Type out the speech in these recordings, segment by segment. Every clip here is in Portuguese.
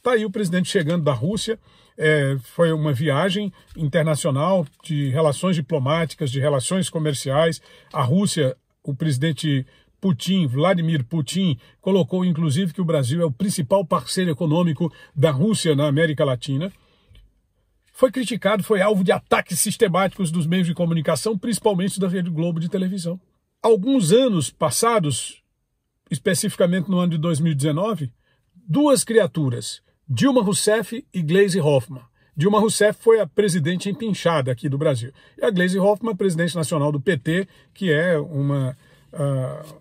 Está aí o presidente chegando da Rússia. É, foi uma viagem internacional de relações diplomáticas, de relações comerciais. A Rússia, o presidente Putin, Vladimir Putin, colocou inclusive que o Brasil é o principal parceiro econômico da Rússia na América Latina. Foi criticado, foi alvo de ataques sistemáticos dos meios de comunicação, principalmente da Rede Globo de televisão. Alguns anos passados, especificamente no ano de 2019, duas criaturas Dilma Rousseff e Gleisi Hoffmann. Dilma Rousseff foi a presidente empinchada aqui do Brasil. E a Gleisi Hoffmann, presidente nacional do PT, que é uma, uh,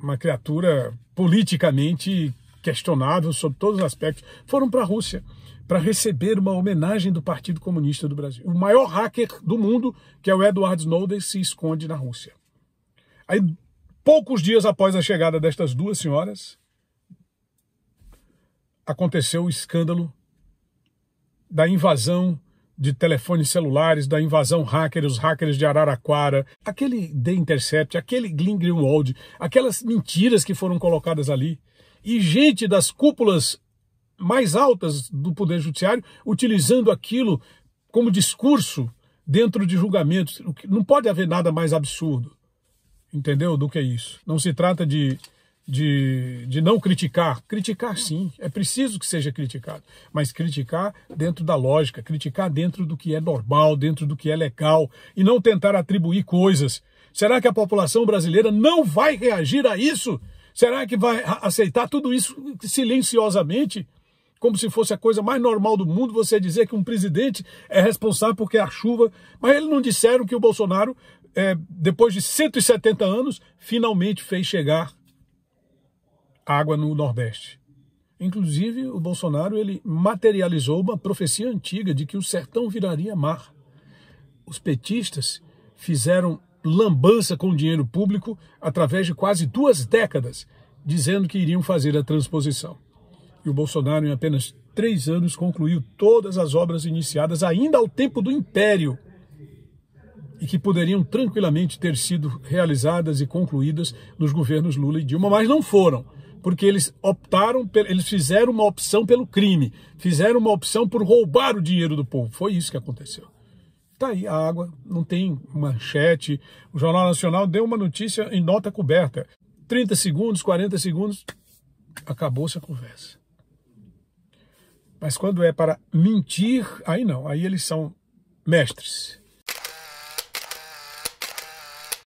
uma criatura politicamente questionável sobre todos os aspectos, foram para a Rússia para receber uma homenagem do Partido Comunista do Brasil. O maior hacker do mundo, que é o Edward Snowden, se esconde na Rússia. Aí, poucos dias após a chegada destas duas senhoras, aconteceu o escândalo da invasão de telefones celulares, da invasão hacker, os hackers de Araraquara, aquele The Intercept, aquele Glenn Greenwald, aquelas mentiras que foram colocadas ali, e gente das cúpulas mais altas do Poder Judiciário utilizando aquilo como discurso dentro de julgamentos. Não pode haver nada mais absurdo, entendeu, do que isso. Não se trata de de, de não criticar. Criticar sim, é preciso que seja criticado, mas criticar dentro da lógica, criticar dentro do que é normal, dentro do que é legal, e não tentar atribuir coisas. Será que a população brasileira não vai reagir a isso? Será que vai aceitar tudo isso silenciosamente? Como se fosse a coisa mais normal do mundo você dizer que um presidente é responsável porque a chuva. Mas eles não disseram que o Bolsonaro, é, depois de 170 anos, finalmente fez chegar água no Nordeste. Inclusive, o Bolsonaro ele materializou uma profecia antiga de que o sertão viraria mar. Os petistas fizeram lambança com dinheiro público através de quase duas décadas, dizendo que iriam fazer a transposição. E o Bolsonaro, em apenas três anos, concluiu todas as obras iniciadas ainda ao tempo do Império e que poderiam tranquilamente ter sido realizadas e concluídas nos governos Lula e Dilma, mas não foram porque eles optaram, eles fizeram uma opção pelo crime, fizeram uma opção por roubar o dinheiro do povo. Foi isso que aconteceu. Tá aí a água, não tem manchete. O Jornal Nacional deu uma notícia em nota coberta. 30 segundos, 40 segundos, acabou-se a conversa. Mas quando é para mentir, aí não, aí eles são mestres.